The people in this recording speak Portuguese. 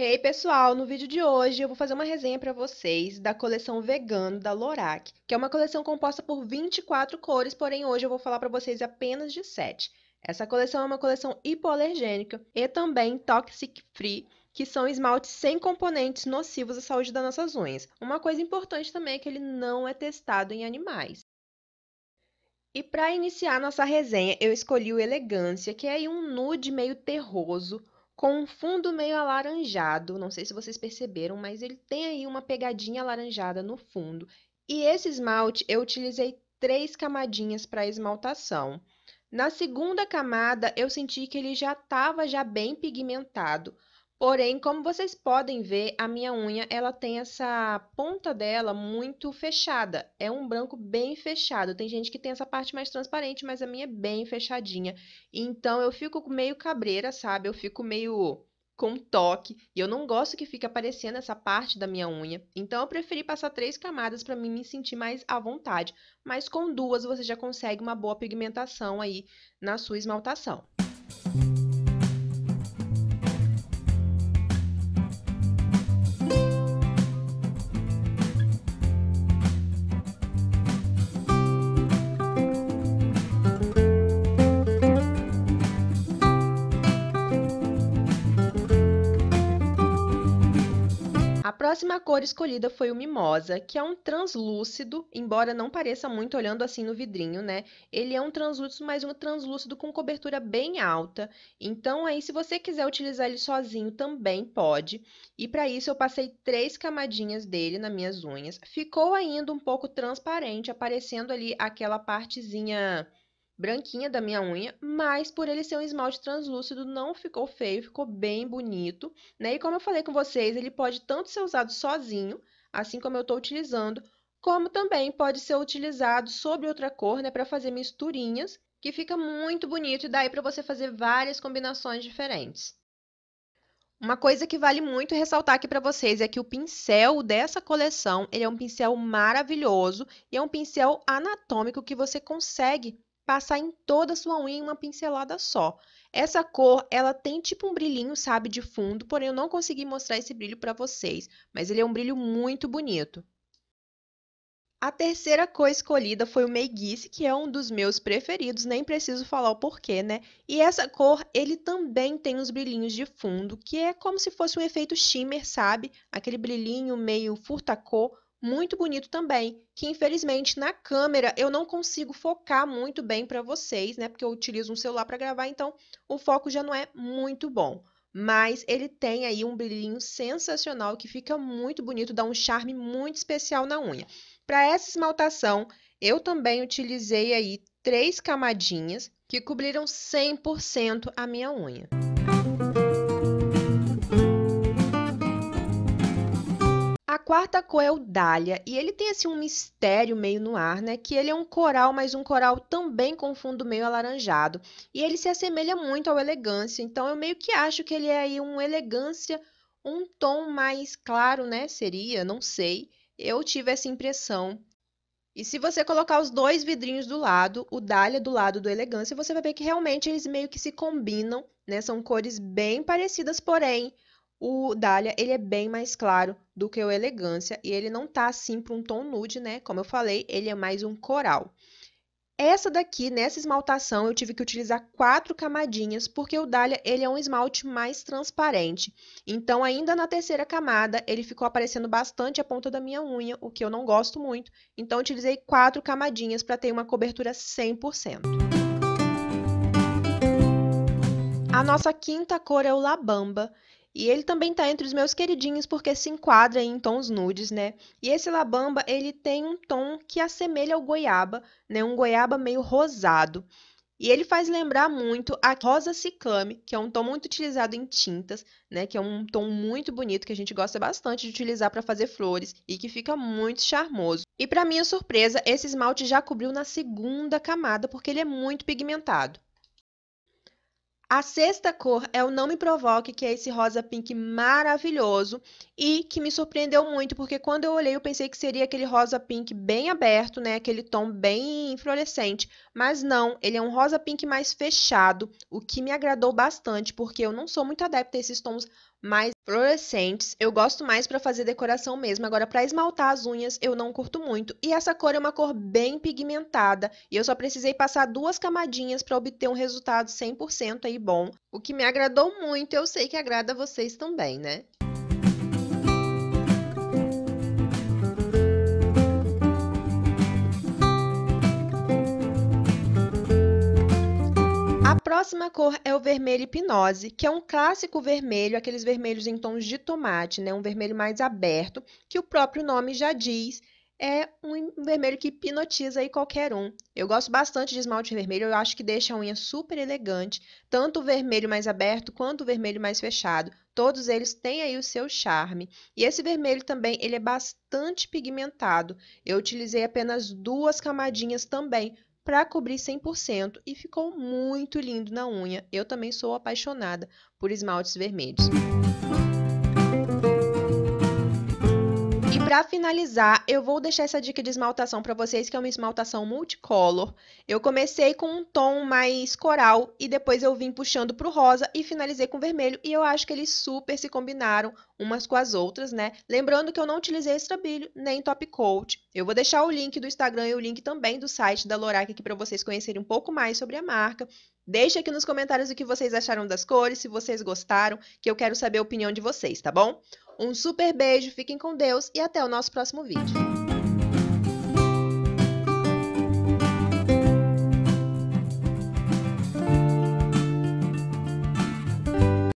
Hey pessoal, no vídeo de hoje eu vou fazer uma resenha para vocês da coleção vegano da Lorac, que é uma coleção composta por 24 cores, porém hoje eu vou falar para vocês apenas de 7. Essa coleção é uma coleção hipoalergênica e também toxic free, que são esmaltes sem componentes nocivos à saúde das nossas unhas. Uma coisa importante também é que ele não é testado em animais. E para iniciar nossa resenha, eu escolhi o Elegância, que é um nude meio terroso, com um fundo meio alaranjado. Não sei se vocês perceberam, mas ele tem aí uma pegadinha alaranjada no fundo. E esse esmalte eu utilizei três camadinhas para esmaltação. Na segunda camada eu senti que ele já estava já bem pigmentado, Porém, como vocês podem ver, a minha unha ela tem essa ponta dela muito fechada. É um branco bem fechado. Tem gente que tem essa parte mais transparente, mas a minha é bem fechadinha. Então, eu fico meio cabreira, sabe? Eu fico meio com toque. E eu não gosto que fique aparecendo essa parte da minha unha. Então, eu preferi passar três camadas para mim me sentir mais à vontade. Mas com duas, você já consegue uma boa pigmentação aí na sua esmaltação. Música próxima cor escolhida foi o mimosa, que é um translúcido, embora não pareça muito olhando assim no vidrinho, né? Ele é um translúcido, mas um translúcido com cobertura bem alta. Então, aí, se você quiser utilizar ele sozinho, também pode. E para isso, eu passei três camadinhas dele nas minhas unhas. Ficou ainda um pouco transparente, aparecendo ali aquela partezinha branquinha da minha unha, mas por ele ser um esmalte translúcido não ficou feio, ficou bem bonito, né? E como eu falei com vocês, ele pode tanto ser usado sozinho, assim como eu estou utilizando, como também pode ser utilizado sobre outra cor, né, para fazer misturinhas, que fica muito bonito e daí para você fazer várias combinações diferentes. Uma coisa que vale muito ressaltar aqui para vocês é que o pincel dessa coleção, ele é um pincel maravilhoso e é um pincel anatômico que você consegue passar em toda a sua unha em uma pincelada só. Essa cor, ela tem tipo um brilhinho, sabe, de fundo, porém eu não consegui mostrar esse brilho para vocês, mas ele é um brilho muito bonito. A terceira cor escolhida foi o Meiguice, que é um dos meus preferidos, nem preciso falar o porquê, né? E essa cor, ele também tem uns brilhinhos de fundo, que é como se fosse um efeito shimmer, sabe? Aquele brilhinho meio furtacor, muito bonito também, que infelizmente na câmera eu não consigo focar muito bem para vocês, né? Porque eu utilizo um celular para gravar, então o foco já não é muito bom. Mas ele tem aí um brilhinho sensacional que fica muito bonito, dá um charme muito especial na unha. Para essa esmaltação, eu também utilizei aí três camadinhas que cobriram 100% a minha unha. quarta cor é o Dália, e ele tem assim um mistério meio no ar, né? Que ele é um coral, mas um coral também com fundo meio alaranjado. E ele se assemelha muito ao elegância, então eu meio que acho que ele é aí um elegância, um tom mais claro, né? Seria, não sei. Eu tive essa impressão. E se você colocar os dois vidrinhos do lado, o Dália do lado do Elegância, você vai ver que realmente eles meio que se combinam, né? São cores bem parecidas, porém o Dália, ele é bem mais claro do que o Elegância e ele não tá assim para um tom nude, né? Como eu falei, ele é mais um coral. Essa daqui, nessa esmaltação, eu tive que utilizar quatro camadinhas, porque o Dália, ele é um esmalte mais transparente. Então, ainda na terceira camada, ele ficou aparecendo bastante a ponta da minha unha, o que eu não gosto muito. Então, utilizei quatro camadinhas para ter uma cobertura 100%. A nossa quinta cor é o Labamba, e ele também está entre os meus queridinhos porque se enquadra em tons nudes, né? E esse labamba, ele tem um tom que assemelha ao goiaba, né? Um goiaba meio rosado. E ele faz lembrar muito a rosa ciclame, que é um tom muito utilizado em tintas, né, que é um tom muito bonito que a gente gosta bastante de utilizar para fazer flores e que fica muito charmoso. E para minha surpresa, esse esmalte já cobriu na segunda camada porque ele é muito pigmentado. A sexta cor é o Não Me Provoque, que é esse rosa pink maravilhoso e que me surpreendeu muito, porque quando eu olhei eu pensei que seria aquele rosa pink bem aberto, né, aquele tom bem fluorescente, mas não, ele é um rosa pink mais fechado, o que me agradou bastante, porque eu não sou muito adepta a esses tons mais fluorescentes eu gosto mais para fazer decoração mesmo. Agora, para esmaltar as unhas, eu não curto muito. E essa cor é uma cor bem pigmentada e eu só precisei passar duas camadinhas para obter um resultado 100% aí bom. O que me agradou muito, eu sei que agrada a vocês também, né? A próxima cor é o vermelho hipnose, que é um clássico vermelho, aqueles vermelhos em tons de tomate, né? Um vermelho mais aberto, que o próprio nome já diz, é um vermelho que hipnotiza aí qualquer um. Eu gosto bastante de esmalte vermelho, eu acho que deixa a unha super elegante, tanto o vermelho mais aberto quanto o vermelho mais fechado. Todos eles têm aí o seu charme. E esse vermelho também, ele é bastante pigmentado. Eu utilizei apenas duas camadinhas também, para cobrir 100% e ficou muito lindo na unha. Eu também sou apaixonada por esmaltes vermelhos. Para finalizar, eu vou deixar essa dica de esmaltação para vocês, que é uma esmaltação multicolor. Eu comecei com um tom mais coral e depois eu vim puxando pro rosa e finalizei com vermelho. E eu acho que eles super se combinaram umas com as outras, né? Lembrando que eu não utilizei estrabilho nem top coat. Eu vou deixar o link do Instagram e o link também do site da Lorac aqui para vocês conhecerem um pouco mais sobre a marca. Deixe aqui nos comentários o que vocês acharam das cores, se vocês gostaram, que eu quero saber a opinião de vocês, tá bom? Um super beijo, fiquem com Deus e até o nosso próximo vídeo.